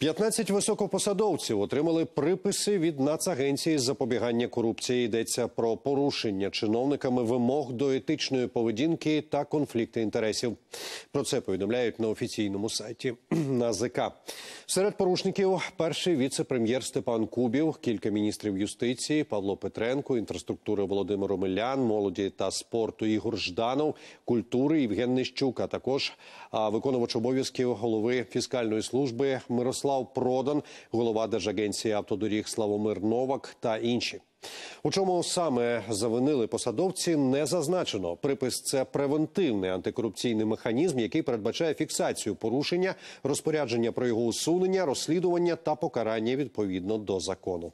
15 високопосадовців отримали приписи від Нацагенції з запобігання корупції. Йдеться про порушення чиновниками вимог до етичної поведінки та конфлікти інтересів. Про це повідомляють на офіційному сайті НАЗК. Серед порушників перший віце-прем'єр Степан Кубів, кілька міністрів юстиції, Павло Петренко, інфраструктури Володимир Омелян, молоді та спорту Ігор Жданов, культури Євген Нищук, а також виконувач обов'язків голови фіскальної служби Мирослав. Владислав Продан, голова Держагенції автодоріг Славомир Новак та інші. У чому саме завинили посадовці, не зазначено. Припис це превентивний антикорупційний механізм, який передбачає фіксацію порушення, розпорядження про його усунення, розслідування та покарання відповідно до закону.